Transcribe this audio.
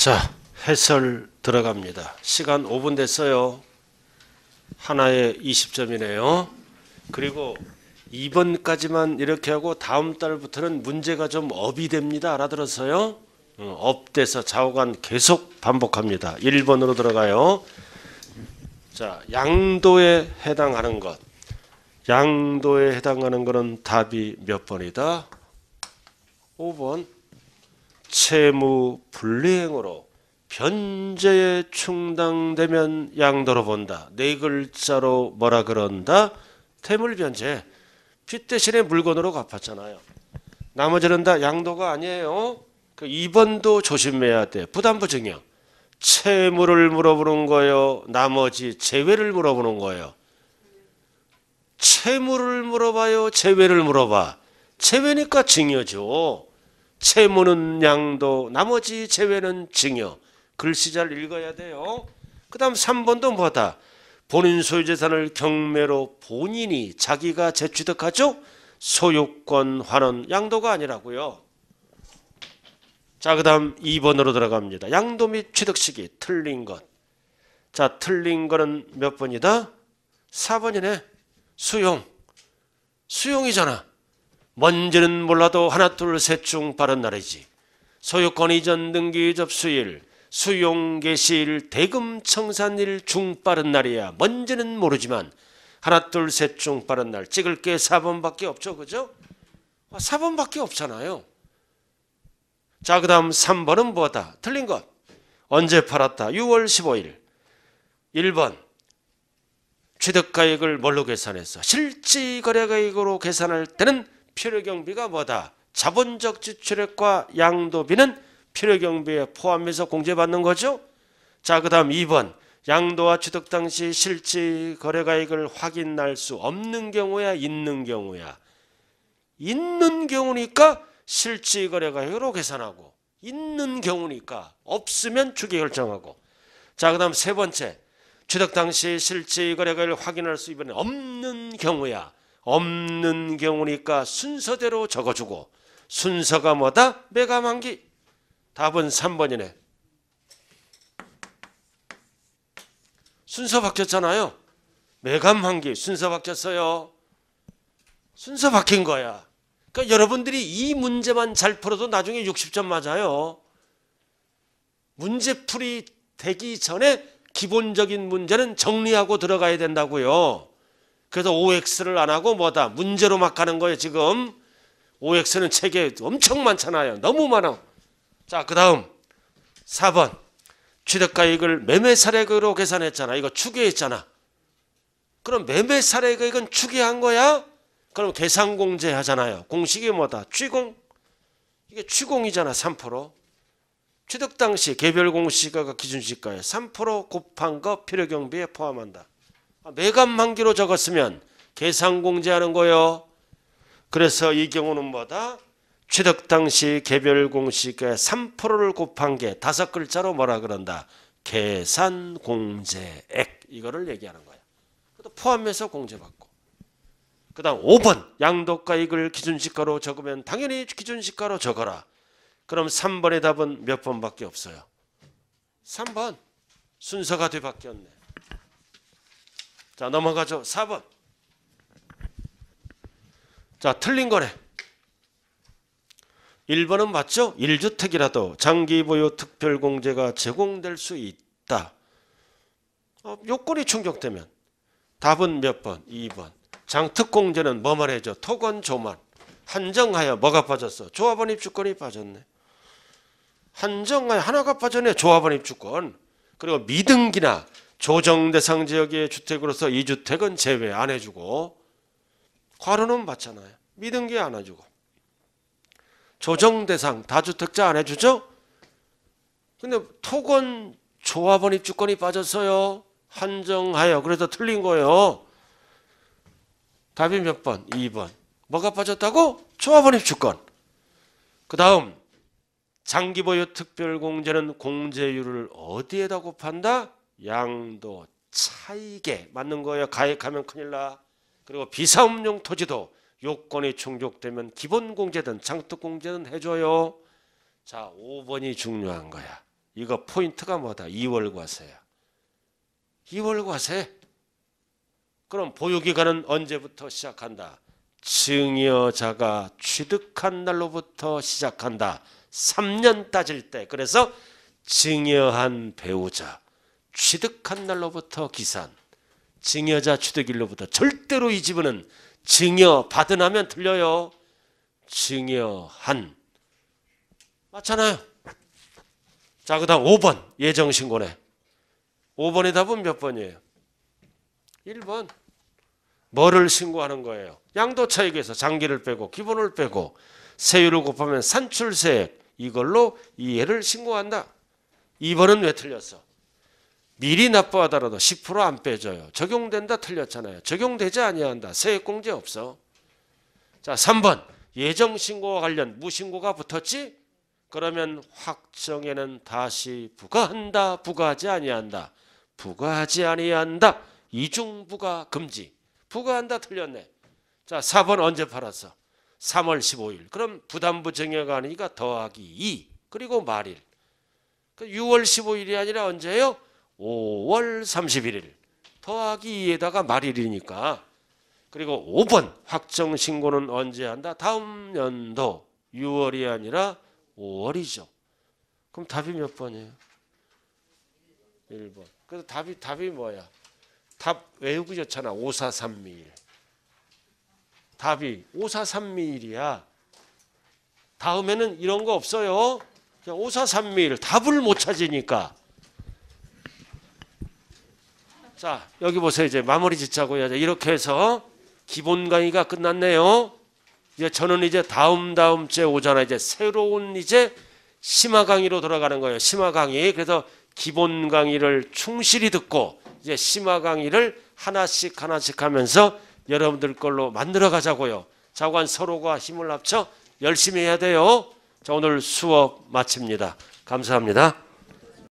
자, 해설 들어갑니다. 시간 5분 됐어요. 하나에 20점이네요. 그리고 2번까지만 이렇게 하고 다음 달부터는 문제가 좀 업이 됩니다. 알아들었어요? 어, 업돼서 좌우간 계속 반복합니다. 1번으로 들어가요. 자, 양도에 해당하는 것. 양도에 해당하는 것은 답이 몇 번이다? 5번. 채무 불리행으로 변제에 충당되면 양도로 본다. 네 글자로 뭐라 그런다? 태물 변제. 빚 대신에 물건으로 갚았잖아요. 나머지는 다 양도가 아니에요. 그 2번도 조심해야 돼. 부담부 증여. 채무를 물어보는 거예요. 나머지 재회를 물어보는 거예요. 채무를 물어봐요. 재회를 물어봐. 재회니까 증여죠. 채무는 양도 나머지 제외는 증여 글씨 잘 읽어야 돼요. 그 다음 3번도 뭐다? 본인 소유재산을 경매로 본인이 자기가 재취득하죠? 소유권 환원 양도가 아니라고요. 자, 그 다음 2번으로 들어갑니다. 양도 및 취득 시기 틀린 것. 자, 틀린 거는 몇 번이다? 4번이네. 수용. 수용이잖아. 뭔지는 몰라도 하나 둘 셋 중 빠른 날이지. 소유권 이전 등기 접수일, 수용 개시일, 대금 청산일 중 빠른 날이야. 뭔지는 모르지만 하나 둘 셋 중 빠른 날 찍을 게 4번밖에 없죠. 그죠? 4번밖에 아, 없잖아요. 자, 그다음 3번은 뭐다? 틀린 것. 언제 팔았다? 6월 15일. 1번. 취득가액을 뭘로 계산했어? 실지거래가액으로 계산할 때는 필요경비가 뭐다? 자본적 지출액과 양도비는 필요경비에 포함해서 공제받는 거죠. 자, 그 다음 2번 양도와 취득 당시 실지 거래가액을 확인할 수 없는 경우야 있는 경우야. 있는 경우니까 실지 거래가액으로 계산하고 있는 경우니까 없으면 주기 결정하고 자, 그 다음 세 번째 취득 당시 실지 거래가액을 확인할 수이번 없는 경우야. 없는 경우니까 순서대로 적어주고 순서가 뭐다? 매감한기. 답은 3번이네. 순서 바뀌었잖아요. 매감한기 순서 바뀌었어요. 순서 바뀐 거야. 그러니까 여러분들이 이 문제만 잘 풀어도 나중에 60점 맞아요. 문제풀이 되기 전에 기본적인 문제는 정리하고 들어가야 된다고요. 그래서 OX를 안 하고 뭐다 문제로 막 가는 거예요 지금 OX는 책에 엄청 많잖아요 너무 많아 자그 다음 4번 취득가액을 매매사례액으로 계산했잖아 이거 추계했잖아 그럼 매매사례액은 추계한 거야? 그럼 계산공제 하잖아요 공식이 뭐다 취공 이게 취공이잖아 3% 취득 당시 개별 공시가가 기준시가에 3% 곱한 거 필요경비에 포함한다 매각 만기로 적었으면 계상 공제하는 거요. 그래서 이 경우는 뭐다? 취득 당시 개별 공식의 3%를 곱한 게 다섯 글자로 뭐라 그런다? 계산 공제액 이거를 얘기하는 거야. 그것도 포함해서 공제받고. 그다음 5번 양도가액을 기준시가로 적으면 당연히 기준시가로 적어라. 그럼 3번의 답은 몇 번밖에 없어요. 3번 순서가 되바뀌었네. 자 넘어가죠. 4번. 자 틀린 거네. 1번은 맞죠? 1주택이라도 장기 보유 특별공제가 제공될 수 있다. 어, 요건이 충족되면 답은 몇 번? 2번. 장특공제는 뭐말 해줘? 토건 조만. 한정하여 뭐가 빠졌어? 조합원 입주권이 빠졌네. 한정하여 하나가 빠졌네. 조합원 입주권. 그리고 미등기나 조정 대상 지역의 주택으로서 이 주택은 제외 안 해주고 과로는 받잖아요. 믿은 게 안 해주고 조정 대상 다주택자 안 해주죠? 근데 토건 조합원 입주권이 빠졌어요. 한정하여 그래서 틀린 거예요. 답이 몇 번? 2번. 뭐가 빠졌다고? 조합원 입주권. 그 다음 장기보유 특별공제는 공제율을 어디에다 곱한다? 양도 차익에 맞는 거예요. 가액하면 큰일 나. 그리고 비사업용 토지도 요건이 충족되면 기본 공제든 장특 공제든 해줘요. 자, 5번이 중요한 거야. 이거 포인트가 뭐다? 2월 과세야. 2월 과세. 그럼 보유기간은 언제부터 시작한다? 증여자가 취득한 날로부터 시작한다. 3년 따질 때. 그래서 증여한 배우자. 취득한 날로부터 기산, 증여자 취득일로부터 절대로 이 집은 증여 받은 하면 틀려요. 증여한 맞잖아요. 자, 그 다음 5번 예정신고네. 5번의 답은 몇 번이에요? 1번. 뭐를 신고하는 거예요? 양도차익에서 장기를 빼고 기본을 빼고 세율을 곱하면 산출세액 이걸로 이해를 신고한다. 2번은 왜 틀렸어? 미리 납부하더라도 10%안 빼줘요. 적용된다 틀렸잖아요. 적용되지 아니한다. 세액공제 없어. 자, 3번. 예정신고와 관련 무신고가 붙었지? 그러면 확정에는 다시 부과한다. 부과하지 아니한다. 부과하지 아니한다. 이중부가 금지. 부과한다 틀렸네. 자, 4번 언제 팔았어? 3월 15일. 그럼 부담부 증여가 아니니까 더하기 2. 그리고 말일. 6월 그 15일이 아니라 언제요? 예 5월 31일 더하기 2에다가 말일이니까 그리고 5번 확정 신고는 언제 한다? 다음 연도 6월이 아니라 5월이죠. 그럼 답이 몇 번이에요? 1번. 그래서 답이 답이 뭐야? 답 외우고 좋잖아. 5431. 답이 5431이야. 다음에는 이런 거 없어요. 5431 답을 못 찾으니까 자, 여기 보세요. 이제 마무리 짓자고 해야죠. 이렇게 해서 기본 강의가 끝났네요. 이제 저는 이제 다음 다음 주에 오잖아. 이제 새로운 이제 심화 강의로 돌아가는 거예요. 심화 강의. 그래서 기본 강의를 충실히 듣고 이제 심화 강의를 하나씩 하나씩 하면서 여러분들 걸로 만들어 가자고요. 자관 서로가 힘을 합쳐 열심히 해야 돼요. 자, 오늘 수업 마칩니다. 감사합니다.